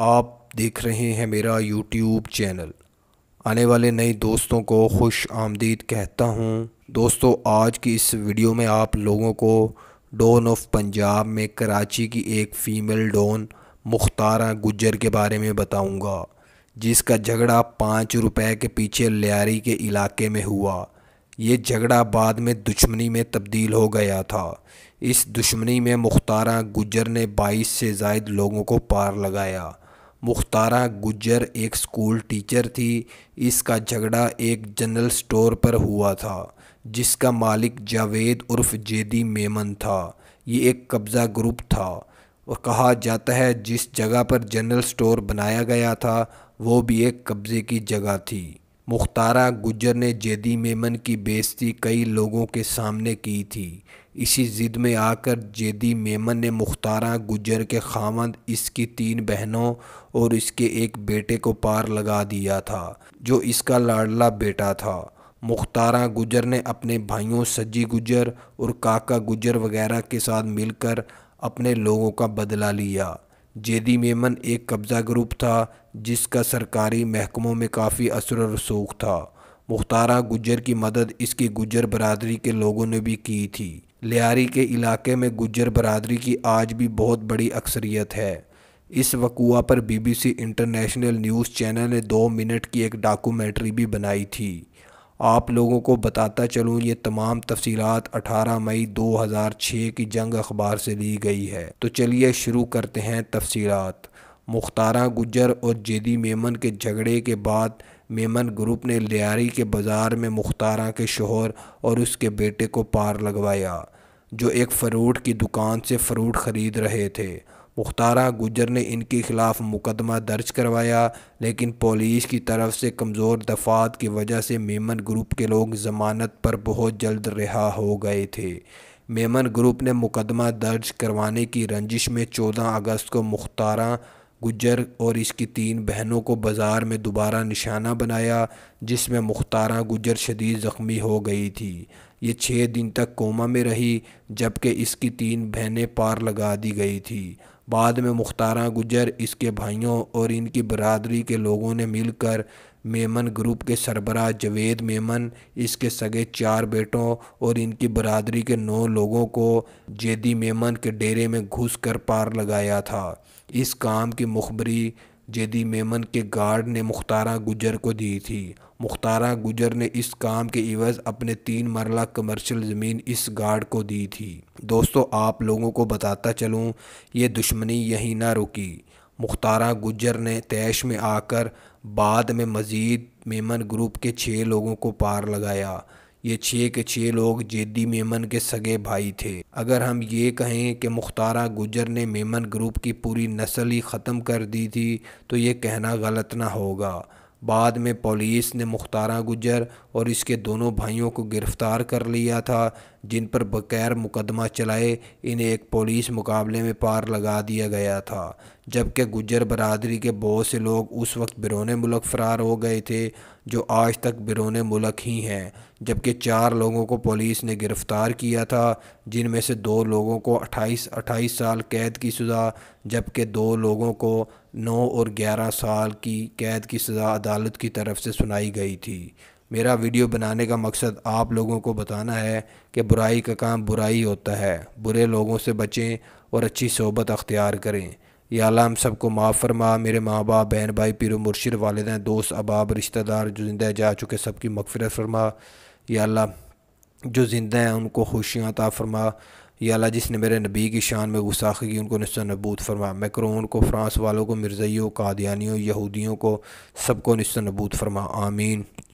आप देख रहे हैं मेरा यूट्यूब चैनल आने वाले नए दोस्तों को खुश आमदीद कहता हूँ दोस्तों आज की इस वीडियो में आप लोगों को डोन ऑफ पंजाब में कराची की एक फ़ीमेल डोन मुख्तारा गुजर के बारे में बताऊंगा जिसका झगड़ा पाँच रुपए के पीछे लियारी के इलाके में हुआ ये झगड़ा बाद में दुश्मनी में तब्दील हो गया था इस दुश्मनी में मुख्तारा गुज्जर ने बाईस से जायद लोगों को पार लगाया मुख्तारा गुजर एक स्कूल टीचर थी इसका झगड़ा एक जनरल स्टोर पर हुआ था जिसका मालिक जावेद उर्फ जेदी मेमन था ये एक कब्ज़ा ग्रुप था और कहा जाता है जिस जगह पर जनरल स्टोर बनाया गया था वो भी एक कब्ज़े की जगह थी मुख्तारा गुजर ने जैदी मेमन की बेइज्जती कई लोगों के सामने की थी इसी ज़िद में आकर जैदी मेमन ने मुख्तारा गुजर के खामंद इसकी तीन बहनों और इसके एक बेटे को पार लगा दिया था जो इसका लाडला बेटा था मुख्तारा गुजर ने अपने भाइयों सज्जी गुजर और काका गुजर वगैरह के साथ मिलकर अपने लोगों का बदला लिया जेदी मेमन एक कब्ज़ा ग्रुप था जिसका सरकारी महकमों में काफ़ी असर रसूख था मुख्तारा गुजर की मदद इसकी गुजर बरदरी के लोगों ने भी की थी लियारी के इलाके में गुजर बरदरी की आज भी बहुत बड़ी अक्सरियत है इस वकूआ पर बीबीसी इंटरनेशनल न्यूज़ चैनल ने दो मिनट की एक डॉक्यूमेंट्री भी बनाई थी आप लोगों को बताता चलूँ ये तमाम तफसीत अठारह मई दो हज़ार छः की जंग अखबार से ली गई है तो चलिए शुरू करते हैं तफसीत मुख्तारा गुजर और जेदी मेमन के झगड़े के बाद मेमन ग्रुप ने लियारी के बाज़ार में मुख्तारा के शोहर और उसके बेटे को पार लगवाया जो एक फ्रूट की दुकान से फ्रूट ख़रीद रहे थे मुख्तारा गुजर ने इनके खिलाफ मुकदमा दर्ज करवाया लेकिन पुलिस की तरफ से कमज़ोर दफात की वजह से मेमन ग्रुप के लोग ज़मानत पर बहुत जल्द रिहा हो गए थे मेमन ग्रुप ने मुकदमा दर्ज करवाने की रंजिश में 14 अगस्त को मुख्तारा गुजर और इसकी तीन बहनों को बाज़ार में दोबारा निशाना बनाया जिसमें मुख्तारा गुजर शदीद ज़ख्मी हो गई थी ये छः दिन तक कोमा में रही जबकि इसकी तीन बहनें पार लगा दी गई थी बाद में मुख्तारा गुजर इसके भाइयों और इनकी बरदरी के लोगों ने मिलकर मेमन ग्रुप के सरबरा जवेद मेमन इसके सगे चार बेटों और इनकी बरदरी के नौ लोगों को जेदी मेमन के डेरे में घुस कर पार लगाया था इस काम की मुखबरी जेदी मेमन के गार्ड ने मुख्तारा गुजर को दी थी मुख्तारा गुजर ने इस काम के इवज़ अपने तीन मरला कमर्शल ज़मीन इस गार्ड को दी थी दोस्तों आप लोगों को बताता चलूँ ये दुश्मनी यहीं ना रुकी मुख्तारा गुजर ने तैश में आकर बाद में मज़ीद मेमन ग्रुप के छः लोगों को पार लगाया ये छः के छः लोग जेदी मेमन के सगे भाई थे अगर हम ये कहें कि मुख्तारा गुजर ने मेमन ग्रुप की पूरी नस्ल ही ख़त्म कर दी थी तो ये कहना गलत ना होगा बाद में पुलिस ने मुख्तारा गुजर और इसके दोनों भाइयों को गिरफ्तार कर लिया था जिन पर बगैर मुकदमा चलाए इन्हें एक पुलिस मुकाबले में पार लगा दिया गया था जबकि गुजर बरदरी के बहुत से लोग उस वक्त बिरोने मुल्क फ़रार हो गए थे जो आज तक बिरोने मुलक ही हैं जबकि चार लोगों को पुलिस ने गिरफ़्तार किया था जिनमें से दो लोगों को अट्ठाईस अट्ठाईस साल कैद की सज़ा जबकि दो लोगों को नौ और ग्यारह साल की कैद की सज़ा अदालत की तरफ से सुनाई गई थी मेरा वीडियो बनाने का मकसद आप लोगों को बताना है कि बुराई का काम बुराई होता है बुरे लोगों से बचें और अच्छी सोबत अख्तियार करें या अल्लाह हम सबको माफ़ फरमा मेरे माँ बाप बहन भाई पीरो मुर्शिद हैं दोस्त अबाब रिश्तेदार जो जिंदा जा चुके सबकी मकफिर फरमा या अल्लाह जो जिंदा हैं उनको खुशियाँ अता फरमा या अल्लाह जिसने मेरे नबी की शान में गुस्साखी की उनको नस्त नबूत फरमा मैक्रोन को फ्रांस वालों को मिर्जयों कादियानियों यहूदियों को सबको नस्त नबूत फरमा आमीन